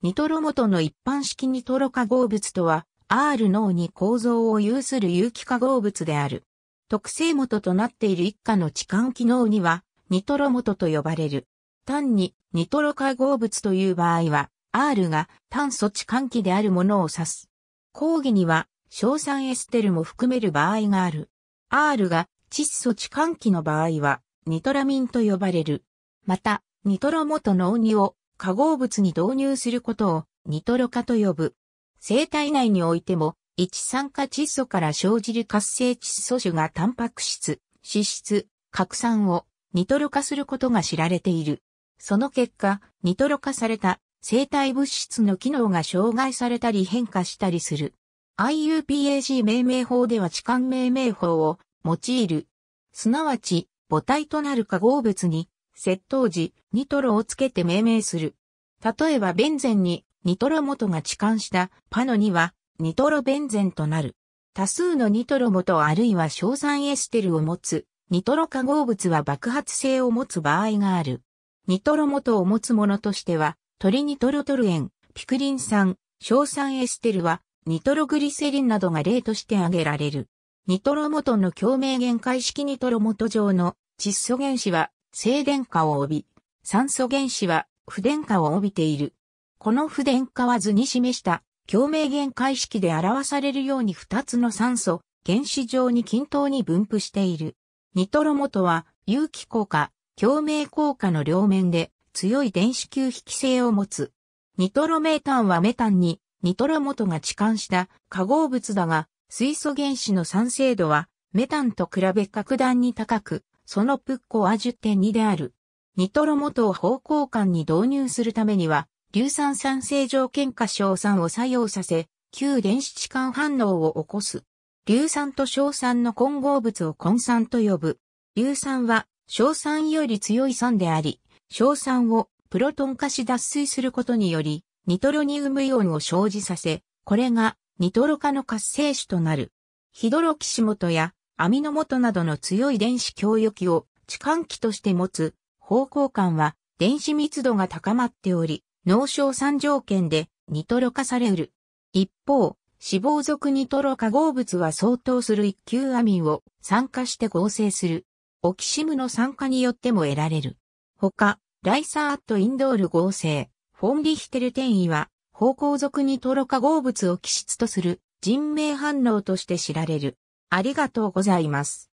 ニトロ元の一般式ニトロ化合物とは、R 脳に構造を有する有機化合物である。特性元となっている一家の置換機能には、ニトロ元と呼ばれる。単に、ニトロ化合物という場合は、R が炭素置換機であるものを指す。講義には、硝酸エステルも含める場合がある。R が窒素置換機の場合は、ニトラミンと呼ばれる。また、ニトロ元の鬼を化合物に導入することをニトロ化と呼ぶ。生体内においても、一酸化窒素から生じる活性窒素種がタンパク質、脂質、核酸をニトロ化することが知られている。その結果、ニトロ化された生体物質の機能が障害されたり変化したりする。IUPAC 命名法では置換命名法を用いる。すなわち、母体となる化合物に窃盗時、ニトロをつけて命名する。例えばベンゼンにニトロ元が置換したパノにはニトロベンゼンとなる。多数のニトロ元あるいは硝酸エステルを持つニトロ化合物は爆発性を持つ場合がある。ニトロ元を持つものとしては、トリニトロトルエン、ピクリン酸、硝酸エステルは、ニトログリセリンなどが例として挙げられる。ニトロ元の共鳴限界式ニトロ元上の窒素原子は、静電化を帯び、酸素原子は不電化を帯びている。この不電化は図に示した共鳴限界式で表されるように2つの酸素、原子上に均等に分布している。ニトロ元は有機効果、共鳴効果の両面で強い電子吸引性を持つ。ニトロメータンはメタンにニトロ元が置換した化合物だが、水素原子の酸性度はメタンと比べ格段に高く、そのプッコは10.2である。ニトロ元を方向間に導入するためには、硫酸酸性条件下硝酸を作用させ、旧電子置換反応を起こす。硫酸と硝酸の混合物を混酸と呼ぶ。硫酸は硝酸より強い酸であり、硝酸をプロトン化し脱水することにより、ニトロニウムイオンを生じさせ、これがニトロ化の活性種となる。ヒドロキシモトやアミノ元などの強い電子供与器を置換器として持つ方向感は電子密度が高まっており、脳症三条件でニトロ化されうる。一方、脂肪属ニトロ化合物は相当する一級アミンを酸化して合成する。オキシムの酸化によっても得られる。他、ライサーアットインドール合成、フォンリヒテル転移は、方向属ニトロ化合物を基質とする人命反応として知られる。ありがとうございます。